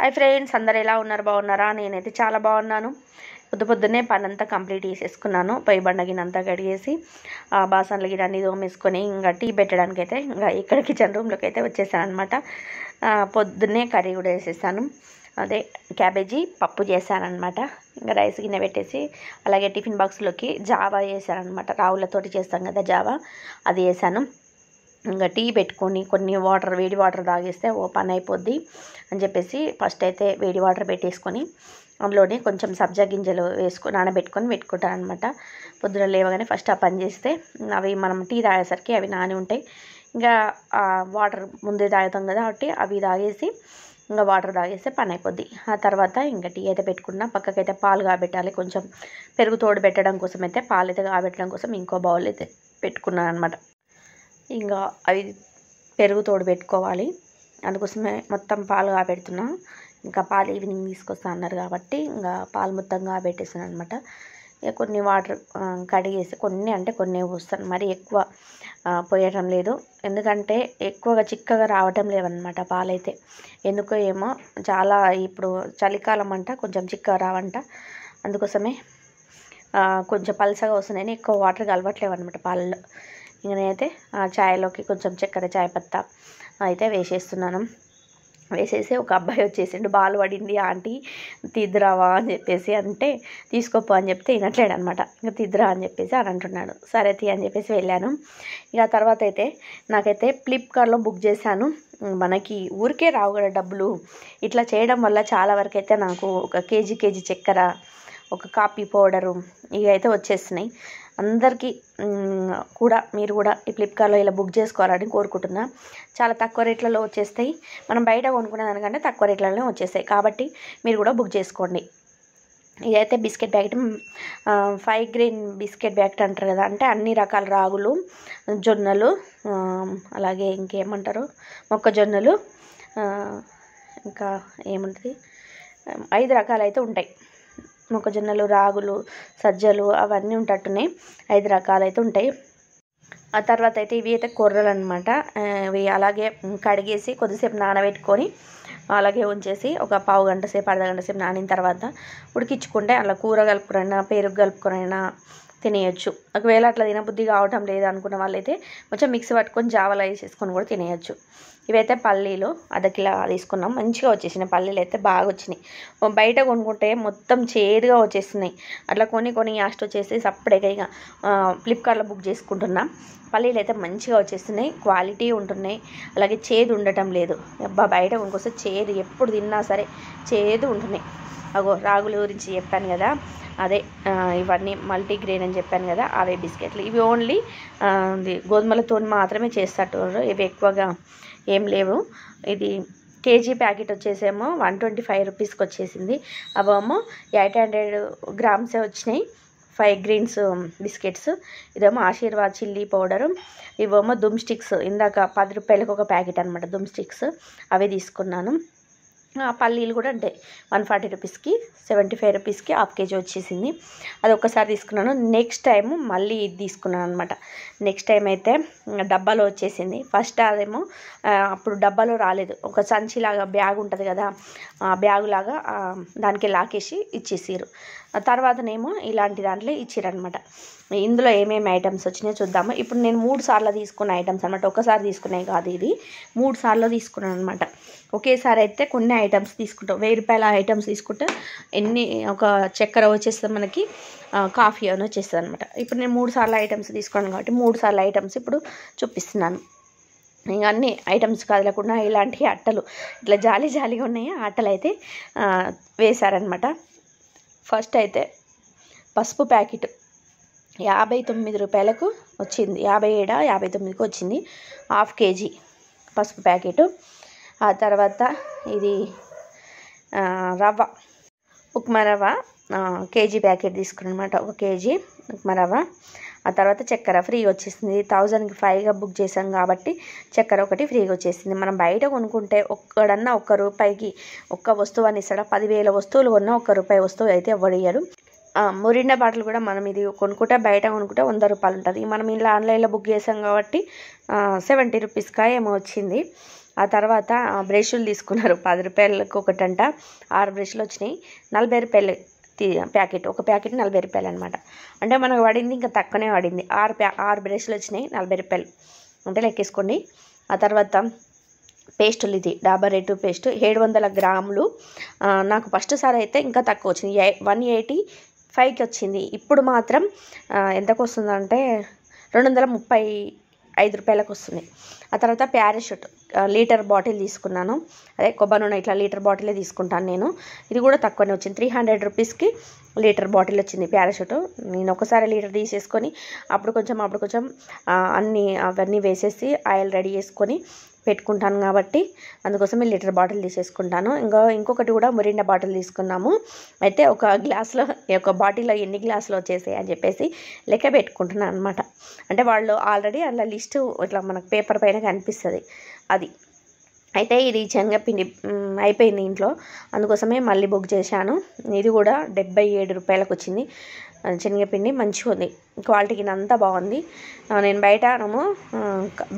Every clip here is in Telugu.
హై ఫ్రెండ్స్ అందరు ఎలా ఉన్నారు బాగున్నారా నేనైతే చాలా బాగున్నాను పొద్దు పొద్దున్నే పనంతా కంప్లీట్ చేసేసుకున్నాను పొయ్యి బండగినంతా కడిగేసి బాసన్లు గిన్న అన్ని తోమేసుకొని ఇంకా టీ పెట్టడానికి అయితే ఇంకా ఇక్కడ కిచెన్ రూమ్లోకి అయితే వచ్చేసాను అనమాట పొద్దున్నే కర్రీ కూడా వేసేసాను అదే క్యాబేజీ పప్పు చేశానమాట ఇంకా రైస్ గిన్నె పెట్టేసి అలాగే టిఫిన్ బాక్స్లోకి జావా అనమాట రావులతోటి చేస్తాం కదా జావా అది వేసాను ఇంకా టీ పెట్టుకొని కొన్ని వాటర్ వేడి వాటర్ తాగేస్తే ఓ పని అయిపోద్ది అని చెప్పేసి ఫస్ట్ అయితే వేడి వాటర్ పెట్టేసుకొని అందులోనే కొంచెం సబ్జా గింజలు వేసుకొని నానబెట్టుకొని పెట్టుకుంటాను అనమాట పొద్దున లేవగానే ఫస్ట్ ఆ పని చేస్తే అవి మనం టీ తాగేసరికి అవి నాని ఉంటాయి ఇంకా వాటర్ ముందే తాగుతాం కదా కాబట్టి అవి తాగేసి ఇంకా వాటర్ తాగేస్తే పని అయిపోద్ది ఆ తర్వాత ఇంకా టీ అయితే పెట్టుకున్నా పక్కకైతే పాలు కాబెట్టాలి కొంచెం పెరుగు తోడు పెట్టడం కోసం అయితే పాలు అయితే కాబెట్టడం కోసం ఇంకో బౌల్ అయితే పెట్టుకున్నాను అనమాట ఇంకా అవి పెరుగు తోడు పెట్టుకోవాలి అందుకోసమే మొత్తం పాలు కాబెడుతున్నా ఇంకా పాలు ఈవినింగ్ తీసుకొస్తా అన్నారు కాబట్టి ఇంకా పాలు మొత్తం కాబెట్టేసాను అనమాట ఇక కొన్ని వాటర్ కడిగేసి కొన్ని అంటే కొన్ని పోస్తాను మరి ఎక్కువ పోయడం లేదు ఎందుకంటే ఎక్కువగా చిక్కగా రావటం లేవన్నమాట పాలైతే ఎందుకో ఏమో చాలా ఇప్పుడు చలికాలం అంట కొంచెం చిక్కగా రావంట అందుకోసమే కొంచెం పలసగా వస్తున్నాయని ఎక్కువ వాటర్ కలవట్లేవు అనమాట పాలలో ఇక నేనైతే ఆ ఛాయ్లోకి కొంచెం చక్కెర చాయ్ పత్తా అయితే వేసేస్తున్నాను వేసేసి ఒక అబ్బాయి వచ్చేసిండు బాలు పడింది ఆంటీ తీద్రావా అని చెప్పేసి అంటే తీసుకోపో అని చెప్తే వినట్లేడు అనమాట ఇంకా తీద్రా అని చెప్పేసి అని అంటున్నాడు సరే తీ అని చెప్పేసి వెళ్ళాను ఇక తర్వాత అయితే నాకైతే ఫ్లిప్కార్ట్లో బుక్ చేశాను మనకి ఊరికే రావు కదా డబ్బులు ఇట్లా చేయడం వల్ల చాలా వరకు అయితే నాకు ఒక కేజీ కేజీ చక్కెర ఒక కాఫీ పౌడరు ఇవి అయితే వచ్చేసినాయి అందరికీ కూడా మీరు కూడా ఈ ఫ్లిప్కార్ట్లో ఇలా బుక్ చేసుకోవాలని కోరుకుంటున్నా చాలా తక్కువ రేట్లలో వచ్చేస్తాయి మనం బయట కొనుక్కునే దానికంటే తక్కువ రేట్లలోనే వచ్చేస్తాయి కాబట్టి మీరు కూడా బుక్ చేసుకోండి ఇదైతే biscuit packet five green biscuit packet అంటారు కదా అంటే అన్ని రకాల రాగులు జొన్నలు అలాగే ఇంకేమంటారు మొక్కజొన్నలు ఇంకా ఏముంటుంది ఐదు రకాలైతే ఉంటాయి మొక్కజొన్నలు రాగులు సజ్జలు అవన్నీ ఉంటట్టున్నాయి ఐదు రకాలు అయితే ఉంటాయి ఆ తర్వాత అయితే ఇవి అయితే కొర్రలు అనమాట ఇవి అలాగే కడిగేసి కొద్దిసేపు నానబెట్టుకొని అలాగే ఉంచేసి ఒక పావు గంట సేపు అర్ధ గంట సేపు నానిన తర్వాత ఉడికించుకుంటే అలా కూర కలుపుకునైనా పెరుగు కలుపుకురైనా తినేయచ్చు ఒకవేళ అట్లా తినబుద్ధి కావటం లేదు అనుకున్న వాళ్ళైతే కొంచెం మిక్సీ పట్టుకొని జావలా వేసేసుకొని కూడా తినేయచ్చు ఇవైతే పల్లీలు అదకిలా తీసుకున్నాం మంచిగా వచ్చేసినాయి పల్లీలు అయితే బాగా వచ్చినాయి బయట కొనుక్కుంటే మొత్తం చేదుగా వచ్చేస్తున్నాయి అట్లా కొని కొని యాస్ట్ వచ్చేసి సప్పుడేగా ఇక ఫ్లిప్కార్ట్లో బుక్ చేసుకుంటున్నాం పల్లీలు అయితే మంచిగా వచ్చేస్తున్నాయి క్వాలిటీ ఉంటున్నాయి అలాగే చేదు ఉండటం లేదు అబ్బా బయట కొనుక్కొస్తే చేదు ఎప్పుడు తిన్నా సరే చేదు ఉంటున్నాయి అగో రాగుల గురించి చెప్పాను కదా అదే ఇవన్నీ మల్టీగ్రెయిన్ అని చెప్పాను కదా అవే బిస్కెట్లు ఇవి ఓన్లీ గోధుమలతో మాత్రమే చేస్తారు ఇవి ఎక్కువగా ఏం లేవు ఇది కేజీ ప్యాకెట్ వచ్చేసేమో వన్ ట్వంటీ ఫైవ్ రూపీస్కి వచ్చేసింది అవేమో ఎయిట్ హండ్రెడ్ గ్రామ్సే వచ్చినాయి ఫైవ్ గ్రీన్స్ బిస్కెట్స్ ఇదేమో ఆశీర్వాద్ చిల్లీ పౌడరు ఇవేమో దుమ్ స్టిక్స్ ఇందాక పది రూపాయలకు ఒక ప్యాకెట్ అనమాట దుమ్ స్టిక్స్ అవి తీసుకున్నాను పల్లీలు కూడా అంటే వన్ ఫార్టీ రూపీస్కి సెవెంటీ ఫైవ్ రూపీస్కి హాఫ్ కేజీ వచ్చేసింది అది ఒక్కసారి తీసుకున్నాను నెక్స్ట్ టైం మళ్ళీ ఇది తీసుకున్నాను అనమాట నెక్స్ట్ టైం అయితే డబ్బాలో వచ్చేసింది ఫస్ట్ అదేమో అప్పుడు డబ్బాలో రాలేదు ఒక సంచిలాగా బ్యాగ్ ఉంటుంది కదా ఆ బ్యాగ్ లాగా దానికి లాకేసి ఇచ్చేసారు తర్వాతనేమో ఇలాంటి దాంట్లో ఇచ్చారనమాట ఇందులో ఏమేమి ఐటమ్స్ వచ్చినాయో చూద్దాము ఇప్పుడు నేను మూడు సార్లు తీసుకున్న ఐటమ్స్ అనమాట ఒకసారి తీసుకునే కాదు ఇది మూడు సార్లు తీసుకున్నాను అనమాట ఒకేసారి అయితే కొన్ని ఐటమ్స్ తీసుకుంటాం వెయ్యి రూపాయల ఐటమ్స్ తీసుకుంటే ఎన్ని ఒక చక్కెర వచ్చేస్తే మనకి కాఫీ అని వచ్చేస్తుంది అనమాట ఇప్పుడు నేను మూడు సార్లు ఐటమ్స్ తీసుకున్నాను కాబట్టి మూడు సార్లు ఐటమ్స్ ఇప్పుడు చూపిస్తున్నాను ఇంకా అన్ని ఐటమ్స్ కదలకుండా ఇలాంటి అట్టలు ఇట్లా జాలి జాలిగా ఉన్నాయి అట్టలు అయితే వేశారనమాట ఫస్ట్ అయితే పసుపు ప్యాకెట్ యాభై తొమ్మిది రూపాయలకు వచ్చింది యాభై ఏడ యాభై తొమ్మిదికి వచ్చింది హాఫ్ కేజీ పసుపు ప్యాకెట్ ఆ తర్వాత ఇది రవ్వ ఉప్మా రవ్వ కేజీ ప్యాకెట్ తీసుకున్నమాట అనమాట ఒక కేజీ ఉప్మా రవ్వ ఆ తర్వాత చక్కెర ఫ్రీ వచ్చేసింది థౌజండ్కి ఫైవ్గా బుక్ చేశాం కాబట్టి చక్కెర ఒకటి ఫ్రీగా వచ్చేసింది మనం బయట కొనుక్కుంటే ఒక్కడన్నా ఒక్క రూపాయికి ఒక్క వస్తువు అని ఇస్తాడా పదివేల వస్తువులు కొన్నా ఒక్క రూపాయి వస్తువు అయితే ఎవడియ్యడు మొరిండా బాటిల్ కూడా మనం ఇది కొనుక్కుంటే బయట కొనుక్కుంటే వంద రూపాయలు ఉంటుంది మనం ఇలా ఆన్లైన్లో బుక్ చేసాం కాబట్టి సెవెంటీ కాయ ఏమో వచ్చింది ఆ తర్వాత బ్రష్లు తీసుకున్నారు పది రూపాయలకు ఒకటంట ఆరు బ్రష్లు వచ్చినాయి నలభై రూపాయలు ప్యాకెట్ ఒక ప్యాకెట్ నలభై రూపాయలు అనమాట అంటే మనకు పడింది ఇంకా తక్కువనే పడింది ఆరు ప్యా ఆరు బ్రష్లు వచ్చినాయి నలభై రూపాయలు అంటే లెక్కేసుకోండి ఆ తర్వాత పేస్టులు ఇది డాబర్ రేటు పేస్ట్ ఏడు వందల గ్రాములు నాకు ఫస్ట్ సారి అయితే ఇంకా తక్కువ వచ్చింది వన్ ఎయిటీ ఫైవ్కి వచ్చింది ఇప్పుడు మాత్రం ఎంతకు వస్తుందంటే రెండు వందల ముప్పై ఐదు రూపాయలకు వస్తుంది ఆ తర్వాత ప్యారాషూట్ లీటర్ బాటిల్ తీసుకున్నాను అదే కొబ్బరి నూనె ఇట్లా లీటర్ బాటిలే తీసుకుంటాను నేను ఇది కూడా తక్కువనే వచ్చింది త్రీ హండ్రెడ్ రూపీస్కి లీటర్ బాటిల్ వచ్చింది ప్యారాషూట్ నేను ఒకసారి లీటర్ తీసేసుకొని అప్పుడు కొంచెం అప్పుడు కొంచెం అన్నీ అవన్నీ వేసేసి ఆయిల్ రెడీ చేసుకొని పెట్టుకుంటాను కాబట్టి అందుకోసం ఈ లీటర్ బాటిల్ తీసేసుకుంటాను ఇంకా ఇంకొకటి కూడా మురిండ బాటిల్ తీసుకున్నాము అయితే ఒక గ్లాస్లో ఒక బాటిల్లో ఎన్ని గ్లాసులు వచ్చేసాయి అని చెప్పేసి లెక్క పెట్టుకుంటున్నాను అనమాట అంటే వాళ్ళు ఆల్రెడీ అలా లిస్టు ఇట్లా మనకు పేపర్ పైన కనిపిస్తుంది అది అయితే ఇది శనగపిండి అయిపోయింది ఇంట్లో అందుకోసమే మళ్ళీ బుక్ చేశాను ఇది కూడా డెబ్బై ఏడు రూపాయలకు వచ్చింది శనగపిండి మంచిగా ఉంది క్వాలిటీ కింద అంతా బాగుంది నేను బయట ఏమో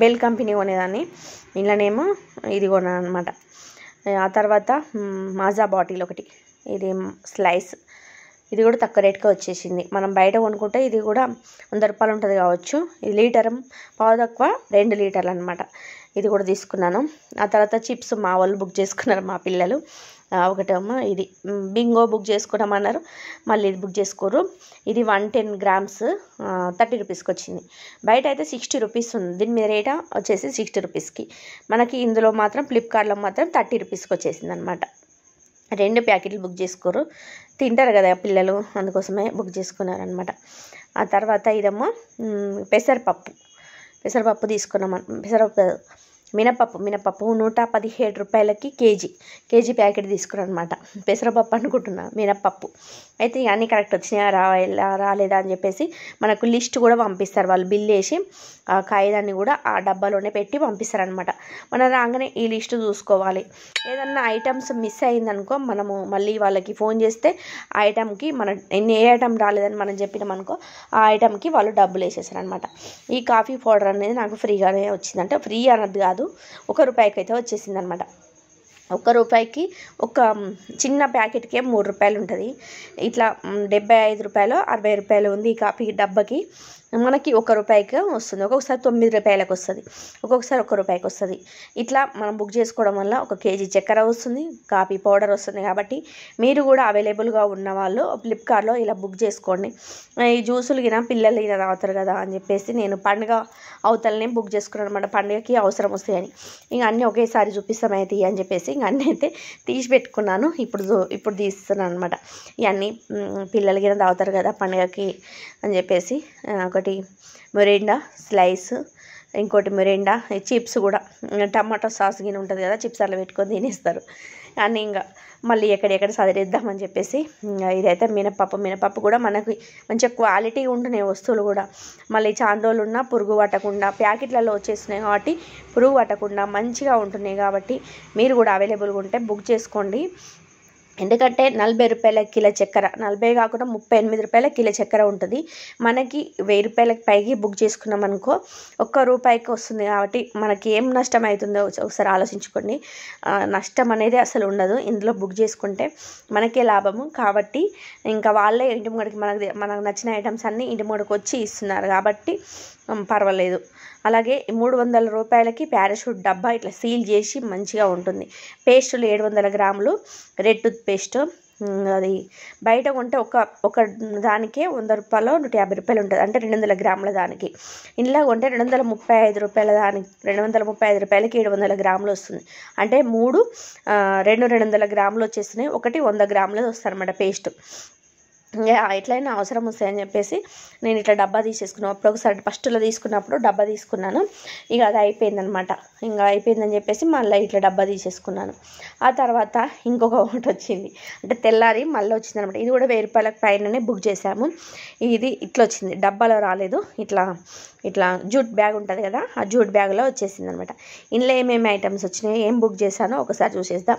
బెల్ కంపెనీ కొనేదాన్ని ఇంట్లోనేమో ఇది కొన్నాను అనమాట ఆ తర్వాత మాజా బాటిల్ ఒకటి ఇది స్లైస్ ఇది కూడా తక్కువ రేట్కే వచ్చేసింది మనం బయట కొనుక్కుంటే ఇది కూడా వంద రూపాయలు ఉంటుంది కావచ్చు ఇది లీటర్ పావు తక్కువ రెండు లీటర్లు అనమాట ఇది కూడా తీసుకున్నాను ఆ తర్వాత చిప్స్ మా వాళ్ళు బుక్ చేసుకున్నారు మా పిల్లలు ఒకటేమో ఇది బింగో బుక్ చేసుకోవడం అన్నారు మళ్ళీ ఇది బుక్ చేసుకోరు ఇది వన్ టెన్ గ్రామ్స్ థర్టీ రూపీస్కి వచ్చింది బయట అయితే సిక్స్టీ రూపీస్ ఉంది దీని మీద రేట వచ్చేసి సిక్స్టీ రూపీస్కి మనకి ఇందులో మాత్రం ఫ్లిప్కార్ట్లో మాత్రం థర్టీ రూపీస్కి వచ్చేసింది అనమాట రెండు ప్యాకెట్లు బుక్ చేసుకోరు తింటారు కదా పిల్లలు అందుకోసమే బుక్ చేసుకున్నారనమాట ఆ తర్వాత ఇదేమో పెసరపప్పు పెసరపప్పు తీసుకున్నాం పెసరపప్పు మినపప్పు మినపప్పు నూట పదిహేడు రూపాయలకి కేజీ కేజీ ప్యాకెట్ తీసుకున్నాను అనమాట పెసరపప్పు అనుకుంటున్నా మినపప్పు అయితే ఇక కరెక్ట్ వచ్చినాయా రా రాలేదా అని చెప్పేసి మనకు లిస్ట్ కూడా పంపిస్తారు వాళ్ళు బిల్ వేసి ఆ కాయదాన్ని కూడా ఆ డబ్బాలోనే పెట్టి పంపిస్తారనమాట మనం రాగానే ఈ లిస్ట్ చూసుకోవాలి ఏదన్నా ఐటమ్స్ మిస్ అయిందనుకో మనము మళ్ళీ వాళ్ళకి ఫోన్ చేస్తే ఆ ఐటమ్కి మన ఎన్ని ఏ ఐటమ్ రాలేదని మనం చెప్పినామనుకో ఆ ఐటమ్కి వాళ్ళు డబ్బులు వేసేసారనమాట ఈ కాఫీ పౌడర్ అనేది నాకు ఫ్రీగానే వచ్చిందంటే ఫ్రీ అన్నది కాదు ఒక రూపాయికి అయితే వచ్చేసింది అనమాట ఒక్క రూపాయికి ఒక చిన్న ప్యాకెట్కే మూడు రూపాయలు ఉంటుంది ఇట్లా డెబ్బై ఐదు రూపాయలు అరవై రూపాయలు ఉంది ఈ కాఫీ డబ్బాకి మనకి ఒక రూపాయికి వస్తుంది ఒక్కొక్కసారి తొమ్మిది రూపాయలకు వస్తుంది ఒక్కొక్కసారి ఒక రూపాయికి వస్తుంది ఇట్లా మనం బుక్ చేసుకోవడం వల్ల ఒక కేజీ చక్కెర వస్తుంది కాఫీ పౌడర్ వస్తుంది కాబట్టి మీరు కూడా అవైలబుల్గా ఉన్న వాళ్ళు ఫ్లిప్కార్ట్లో ఇలా బుక్ చేసుకోండి ఈ జ్యూసులు గిన పిల్లలు గిన తాగుతారు కదా అని చెప్పేసి నేను పండుగ అవతలనే బుక్ చేసుకున్నాను అనమాట పండుగకి అవసరం వస్తాయని ఇంక అన్నీ ఒకేసారి చూపిస్తామైతే అని చెప్పేసి ఇంక అన్నీ అయితే తీసి పెట్టుకున్నాను ఇప్పుడు ఇప్పుడు తీస్తున్నాను అనమాట ఇవన్నీ పిల్లలు గిన తాగుతారు కదా పండుగకి అని చెప్పేసి ఒకటి మొరిండా స్లైస్ ఇంకోటి మిరిండా చిప్స్ కూడా టమాటో సాస్ గిని ఉంటుంది కదా చిప్స్ అలా పెట్టుకొని తినేస్తారు కానీ ఇంకా మళ్ళీ ఎక్కడెక్కడ సదిరిద్దామని చెప్పేసి ఇదైతే మినపప్పు మినపప్పు కూడా మనకి మంచి క్వాలిటీ ఉంటున్నాయి వస్తువులు కూడా మళ్ళీ చాందోలు ఉన్నా పురుగు పట్టకుండా ప్యాకెట్లలో వచ్చేసినాయి కాబట్టి పురుగు పట్టకుండా మంచిగా ఉంటున్నాయి కాబట్టి మీరు కూడా అవైలబుల్గా ఉంటే బుక్ చేసుకోండి ఎందుకంటే నలభై రూపాయల కిలో చక్కెర నలభై కాకుండా ముప్పై ఎనిమిది రూపాయల కిలో చక్కెర ఉంటుంది మనకి వెయ్యి రూపాయలకి పైకి బుక్ చేసుకున్నాం అనుకో ఒక్క రూపాయికి వస్తుంది కాబట్టి మనకి ఏం నష్టం అవుతుందో ఒకసారి ఆలోచించుకోండి నష్టం అనేది అసలు ఉండదు ఇందులో బుక్ చేసుకుంటే మనకే లాభము కాబట్టి ఇంకా వాళ్ళే ఇంటి ముంగడికి మనకు మనకు నచ్చిన ఐటమ్స్ అన్నీ ఇంటి ముంగడికి వచ్చి ఇస్తున్నారు కాబట్టి పర్వాలేదు అలాగే మూడు వందల రూపాయలకి పారాషూట్ డబ్బా ఇట్లా సీల్ చేసి మంచిగా ఉంటుంది పేస్టులు ఏడు వందల గ్రాములు రెడ్ టూత్ పేస్ట్ అది బయట కొంటే ఒక ఒక దానికే వంద రూపాయలు నూట యాభై రూపాయలు ఉంటుంది అంటే రెండు వందల గ్రాముల దానికి ఇంట్లో కొంటే రెండు వందల ముప్పై ఐదు రూపాయల దానికి రెండు వందల ముప్పై ఐదు రూపాయలకి ఏడు వందల గ్రాములు వస్తుంది అంటే మూడు రెండు రెండు వందల గ్రాములు వచ్చేస్తున్నాయి ఒకటి వంద గ్రాములు వస్తుంది అన్నమాట పేస్ట్ ఎట్లయినా అవసరం వస్తాయని చెప్పేసి నేను ఇట్లా డబ్బా తీసేసుకున్నాను అప్పుడు ఒకసారి ఫస్ట్లో తీసుకున్నప్పుడు డబ్బా తీసుకున్నాను ఇక అది అయిపోయిందనమాట ఇంకా అయిపోయిందని చెప్పేసి మళ్ళీ ఇట్లా డబ్బా తీసేసుకున్నాను ఆ తర్వాత ఇంకొక ఒకటి వచ్చింది అంటే తెల్లారి మళ్ళీ వచ్చింది అనమాట ఇది కూడా వెయ్యి రూపాయల పైననే బుక్ చేశాము ఇది ఇట్లా వచ్చింది డబ్బాలో రాలేదు ఇట్లా ఇట్లా జూట్ బ్యాగ్ ఉంటుంది కదా ఆ జూట్ బ్యాగ్లో వచ్చేసింది అనమాట ఇందులో ఏమేమి ఐటమ్స్ వచ్చినాయి ఏం బుక్ చేశానో ఒకసారి చూసేద్దాం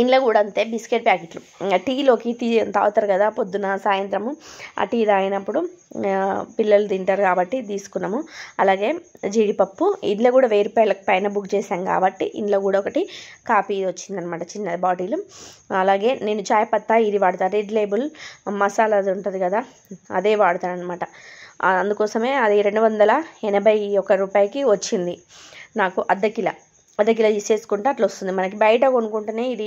ఇంట్లో కూడా అంతే బిస్కెట్ ప్యాకెట్లు టీలోకి టీ తాగుతారు కదా పొద్దున సాయంత్రము ఆ టీ తాగినప్పుడు పిల్లలు తింటారు కాబట్టి తీసుకున్నాము అలాగే జీడిపప్పు ఇంట్లో కూడా వెయ్యి రూపాయలకు పైన బుక్ చేశాం కాబట్టి ఇంట్లో కూడా ఒకటి కాఫీ వచ్చిందనమాట చిన్న బాటిల్ అలాగే నేను చాయ్ పత్తా ఇది వాడతాను రెడ్ లేబుల్ మసాలా అది ఉంటుంది కదా అదే వాడతాను అనమాట అందుకోసమే అది రెండు వందల ఎనభై ఒక రూపాయికి వచ్చింది నాకు అర్ధ కిలో అర్ధ కిలో తీసేసుకుంటే అట్లా వస్తుంది మనకి బయట కొనుక్కుంటేనే ఇది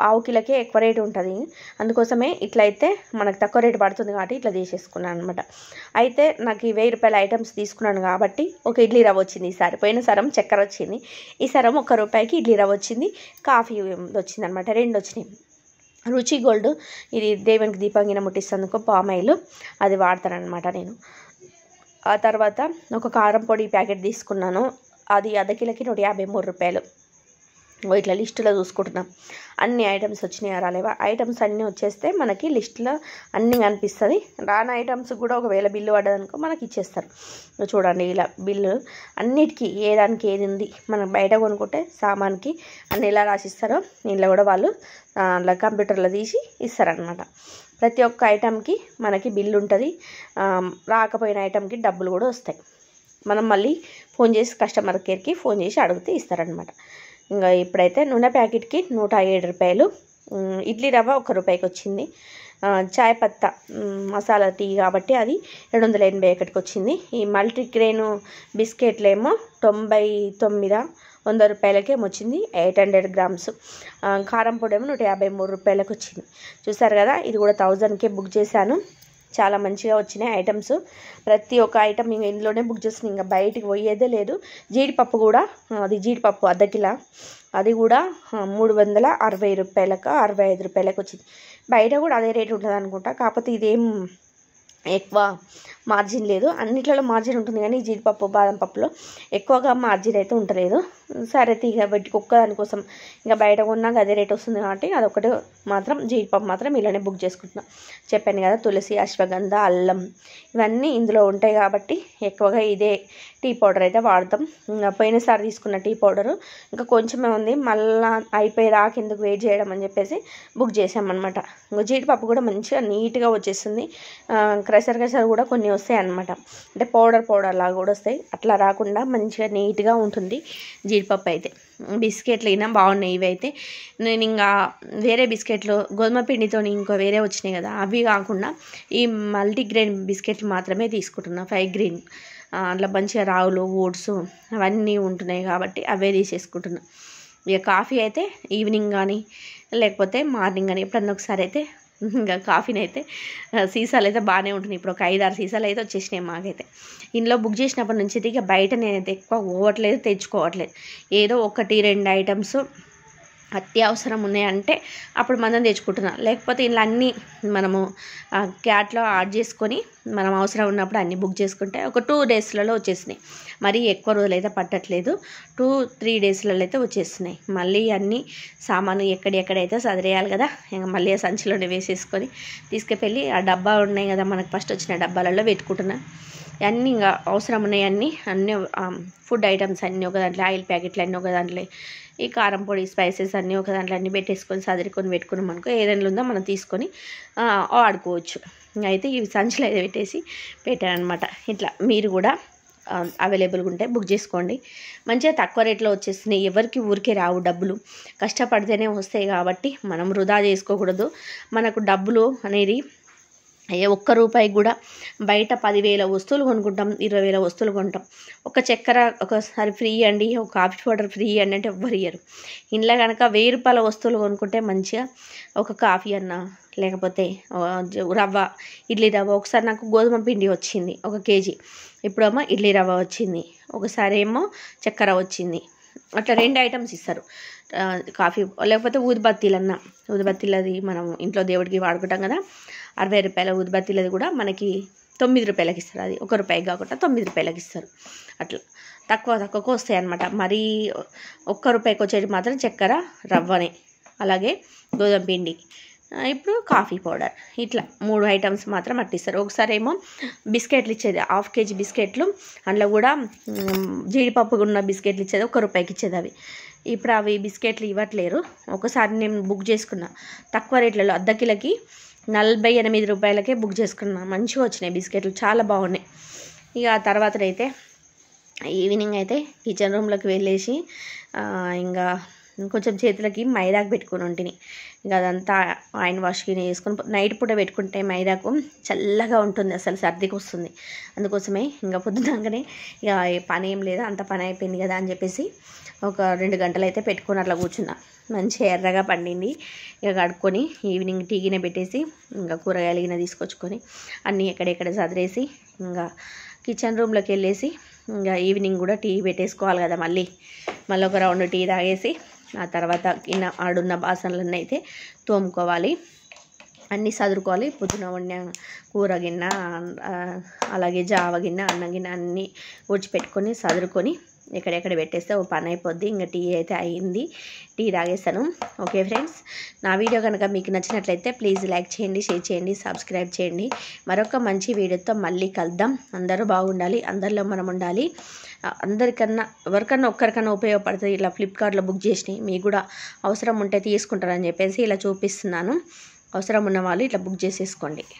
పావు కిలోకే ఎక్కువ రేటు ఉంటుంది అందుకోసమే ఇట్లయితే మనకు తక్కువ రేటు పడుతుంది కాబట్టి ఇట్లా తీసేసుకున్నాను అనమాట అయితే నాకు ఈ వెయ్యి రూపాయల ఐటమ్స్ తీసుకున్నాను కాబట్టి ఒక ఇడ్లీ రవ్వ వచ్చింది ఈసారి పోయిన సరం చక్కెర వచ్చింది ఈ సరం ఒక రూపాయికి ఇడ్లీ రవ్వ వచ్చింది కాఫీ వచ్చింది అనమాట రెండు వచ్చినాయి రుచి గోల్డ్ ఇది దేవునికి దీపంగిన పామ్ ఆయిల్ అది అనమాట నేను ఆ తర్వాత ఒక కారం పొడి ప్యాకెట్ తీసుకున్నాను అది అర్ధ కిలోకి నూట యాభై మూడు రూపాయలు ఇట్లా లిస్టులో చూసుకుంటున్నాం అన్ని ఐటమ్స్ వచ్చినాయా రాలేవా ఐటమ్స్ అన్నీ వచ్చేస్తే మనకి లిస్టులో అన్నీ కనిపిస్తుంది రాని ఐటమ్స్ కూడా ఒకవేళ బిల్లు పడ్డదనుకో మనకి ఇచ్చేస్తారు చూడండి ఇలా బిల్లు అన్నిటికీ ఏ దానికి ఏది ఉంది మనం బయట కొనుక్కుంటే సామాన్కి అన్ని ఎలా రాసిస్తారో ఇంట్లో కూడా వాళ్ళు అలా కంప్యూటర్లో తీసి ఇస్తారనమాట ప్రతి ఒక్క ఐటమ్కి మనకి బిల్లు ఉంటుంది రాకపోయిన ఐటమ్కి డబ్బులు కూడా వస్తాయి మనం మళ్ళీ ఫోన్ చేసి కస్టమర్ కేర్కి ఫోన్ చేసి అడిగితే ఇస్తారనమాట ఇంకా ఇప్పుడైతే నూనె ప్యాకెట్కి నూట ఏడు రూపాయలు ఇడ్లీ రవ్వ ఒక రూపాయికి వచ్చింది చాయ్ పత్తా మసాలా టీ కాబట్టి అది రెండు వందల ఎనభై ఒకటికి వచ్చింది ఈ మల్టీగ్రెయిన్ బిస్కెట్లేమో తొంభై తొమ్మిది వంద రూపాయలకేమో వచ్చింది ఎయిట్ హండ్రెడ్ గ్రామ్స్ కారం పొడి ఏమో నూట యాభై మూడు రూపాయలకు వచ్చింది చూసారు కదా ఇది కూడా థౌజండ్కే బుక్ చేశాను చాలా మంచిగా వచ్చినాయి ఐటమ్స్ ప్రతి ఒక్క ఐటమ్ ఇంకా ఇందులోనే బుక్ చేసుకుని ఇంకా బయటికి పోయేదే లేదు జీడిపప్పు కూడా అది జీడిపప్పు అర్ధ కిలో అది కూడా మూడు వందల అరవై రూపాయలకు అరవై ఐదు రూపాయలకు వచ్చింది బయట కూడా అదే రేటు ఉంటుంది అనుకుంటా కాకపోతే ఇదేం ఎక్కువ మార్జిన్ లేదు అన్నిట్లలో మార్జిన్ ఉంటుంది కానీ జీడిపప్పు బాదం పప్పులో ఎక్కువగా మార్జిన్ అయితే ఉండలేదు సరే తీగ పెట్టి కుక్క దానికోసం ఇంకా బయట కొన్నాక అదే రేట్ వస్తుంది కాబట్టి అదొకటి మాత్రం జీడిపప్పు మాత్రం ఇలానే బుక్ చేసుకుంటున్నాం చెప్పాను కదా తులసి అశ్వగంధ అల్లం ఇవన్నీ ఇందులో ఉంటాయి కాబట్టి ఎక్కువగా ఇదే టీ పౌడర్ అయితే వాడతాం పోయినసారి తీసుకున్న టీ పౌడరు ఇంకా కొంచెమే ఉంది మళ్ళా అయిపోయేదాకా ఎందుకు వెయిట్ చేయడం అని చెప్పేసి బుక్ చేసామన్నమాట జీడిపప్పు కూడా మంచిగా నీట్గా వచ్చేస్తుంది క్రెసర్ క్రెసర్ కూడా కొన్ని వస్తాయి అనమాట అంటే పౌడర్ పౌడర్ లాగా కూడా వస్తాయి అట్లా రాకుండా మంచిగా నీట్గా ఉంటుంది జీడిపప్పు అయితే బిస్కెట్లు అయినా బాగున్నాయి ఇవి అయితే నేను ఇంకా వేరే బిస్కెట్లు గోధుమ పిండితో ఇంకో వేరే వచ్చినాయి కదా అవి కాకుండా ఈ మల్టీగ్రెయిన్ బిస్కెట్లు మాత్రమే తీసుకుంటున్నా ఫైవ్ గ్రీన్ అట్లా మంచిగా రావులు ఓట్స్ అవన్నీ ఉంటున్నాయి కాబట్టి అవే తీసేసుకుంటున్నా ఇక కాఫీ అయితే ఈవినింగ్ కానీ లేకపోతే మార్నింగ్ కానీ ఎప్పుడన్నా ఒకసారి అయితే ఇంకా కాఫీని అయితే సీసాలు అయితే బాగానే ఉంటుంది ఇప్పుడు ఒక ఐదు ఆరు సీసాలు అయితే వచ్చేసినాయి మాకైతే ఇంట్లో బుక్ చేసినప్పటి నుంచి ఇక బయట నేనైతే ఎక్కువ పోవట్లేదు తెచ్చుకోవట్లేదు ఏదో ఒకటి రెండు ఐటమ్స్ అత్యవసరం ఉన్నాయంటే అప్పుడు మనం తెచ్చుకుంటున్నాం లేకపోతే ఇలా అన్నీ మనము క్యాట్లో ఆడ్ చేసుకొని మనం అవసరం ఉన్నప్పుడు అన్నీ బుక్ చేసుకుంటే ఒక టూ డేస్లలో వచ్చేసినాయి మరీ ఎక్కువ రోజులు అయితే పట్టట్లేదు టూ త్రీ డేస్లలో అయితే వచ్చేస్తున్నాయి మళ్ళీ అన్నీ సామాను ఎక్కడెక్కడైతే సదిరేయాలి కదా ఇంకా మళ్ళీ సంచిలోనే వేసేసుకొని తీసుకెళ్ళి ఆ డబ్బా ఉన్నాయి కదా మనకు ఫస్ట్ వచ్చిన డబ్బాలలో పెట్టుకుంటున్నాను అన్నీ ఇంకా అవసరం ఉన్నాయన్నీ అన్నీ ఫుడ్ ఐటమ్స్ అన్నీ ఒక దాంట్లో ఆయిల్ ప్యాకెట్లు అన్నీ ఒక దాంట్లో ఈ కారం పొడి స్పైసెస్ అన్నీ ఒక దాంట్లో అన్నీ పెట్టేసుకొని సదరికొని పెట్టుకున్నాం అనుకో ఏదైనా ఉందో మనం తీసుకొని వాడుకోవచ్చు అయితే ఇవి సంచులు అయితే పెట్టేసి పెట్టానమాట ఇట్లా మీరు కూడా అవైలబుల్గా ఉంటే బుక్ చేసుకోండి మంచిగా తక్కువ రేట్లో వచ్చేస్తున్నాయి ఎవరికి ఊరికే రావు డబ్బులు కష్టపడితేనే వస్తాయి కాబట్టి మనం వృధా చేసుకోకూడదు మనకు డబ్బులు అనేది ఏ ఒక్క రూపాయి కూడా బయట పదివేల వస్తువులు కొనుక్కుంటాం ఇరవై వేల వస్తువులు కొంటాం ఒక చక్కెర ఒకసారి ఫ్రీ అండి ఒక కాఫీ పౌడర్ ఫ్రీ అండి అంటే ఎవ్వరు ఇయ్యరు ఇంట్లో కనుక వెయ్యి రూపాయల వస్తువులు కొనుక్కుంటే మంచిగా ఒక కాఫీ అన్న లేకపోతే రవ్వ ఇడ్లీ రవ్వ ఒకసారి నాకు గోధుమ పిండి వచ్చింది ఒక కేజీ ఇప్పుడేమో ఇడ్లీ రవ్వ వచ్చింది ఒకసారి ఏమో చక్కెర వచ్చింది అట్లా రెండు ఐటమ్స్ ఇస్తారు కాఫీ లేకపోతే ఊదిబత్తీలన్నా ఊదిబత్తీలది మనం ఇంట్లో దేవుడికి వాడుకుంటాం కదా అరవై రూపాయల ఊదిబత్తీలది కూడా మనకి తొమ్మిది రూపాయలకి ఇస్తారు అది ఒక రూపాయి కాకుండా తొమ్మిది రూపాయలకి ఇస్తారు అట్లా తక్కువ తక్కువకు వస్తాయి అనమాట మరీ ఒక్క రూపాయికి వచ్చేటి మాత్రం చక్కెర రవ్వనే అలాగే గోధుమ పిండి ఇప్పుడు కాఫీ పౌడర్ ఇట్లా మూడు ఐటమ్స్ మాత్రం అట్టిస్తారు ఒకసారి ఏమో బిస్కెట్లు ఇచ్చేది హాఫ్ కేజీ బిస్కెట్లు అందులో కూడా జీడిపప్పు ఉన్న బిస్కెట్లు ఇచ్చేది ఒక రూపాయికి ఇచ్చేది అవి ఇప్పుడు అవి బిస్కెట్లు ఇవ్వట్లేరు ఒకసారి నేను బుక్ చేసుకున్నా తక్కువ రేట్లలో అర్ధ కిలోకి నలభై ఎనిమిది రూపాయలకే బుక్ చేసుకున్నా మంచిగా వచ్చినాయి బిస్కెట్లు చాలా బాగున్నాయి ఇక తర్వాత అయితే ఈవినింగ్ అయితే కిచెన్ రూమ్లోకి వెళ్ళేసి ఇంకా కొంచెం చేతులకి మైదాకు పెట్టుకుని ఉంటుంది ఇంకా అదంతా ఆయిల్ వాష్కి చేసుకొని నైట్ పూట పెట్టుకుంటే మైదాకు చల్లగా ఉంటుంది అసలు సర్దికి వస్తుంది అందుకోసమే ఇంకా పొద్దునగానే ఇక పని ఏం లేదు అంత పని అయిపోయింది కదా అని చెప్పేసి ఒక రెండు గంటలు అయితే పెట్టుకొని అట్లా కూర్చున్నా మంచి ఎర్రగా పండింది ఇక కడుక్కొని ఈవినింగ్ టీ గిన్నె పెట్టేసి ఇంకా కూరగాయలు గిన్నె తీసుకొచ్చుకొని అన్నీ ఎక్కడెక్కడ చదివేసి ఇంకా కిచెన్ రూమ్లోకి వెళ్ళేసి ఇంకా ఈవినింగ్ కూడా టీ పెట్టేసుకోవాలి కదా మళ్ళీ మళ్ళీ ఒక రౌండ్ టీ తాగేసి ఆ తర్వాత కింద ఆడున్న బాసనలన్నీ అయితే తోముకోవాలి అన్నీ సదురుకోవాలి పొద్దున వండిన కూర గిన్నె అలాగే జావ గిన్నె అన్నం గిన్నె అన్నీ ఊడ్చిపెట్టుకొని సదురుకొని ఎక్కడెక్కడ పెట్టేస్తే ఓ పని అయిపోద్ది ఇంకా టీ అయితే అయ్యింది టీ తాగేస్తాను ఓకే ఫ్రెండ్స్ నా వీడియో కనుక మీకు నచ్చినట్లయితే ప్లీజ్ లైక్ చేయండి షేర్ చేయండి సబ్స్క్రైబ్ చేయండి మరొక మంచి వీడియోతో మళ్ళీ కలుద్దాం అందరూ బాగుండాలి అందరిలో మనం ఉండాలి అందరికన్నా ఎవరికన్నా ఒక్కరికన్నా ఉపయోగపడుతుంది ఇలా ఫ్లిప్కార్ట్లో బుక్ చేసినాయి మీకు కూడా అవసరం ఉంటే తీసుకుంటారని చెప్పేసి ఇలా చూపిస్తున్నాను అవసరం ఉన్న వాళ్ళు ఇట్లా బుక్ చేసేసుకోండి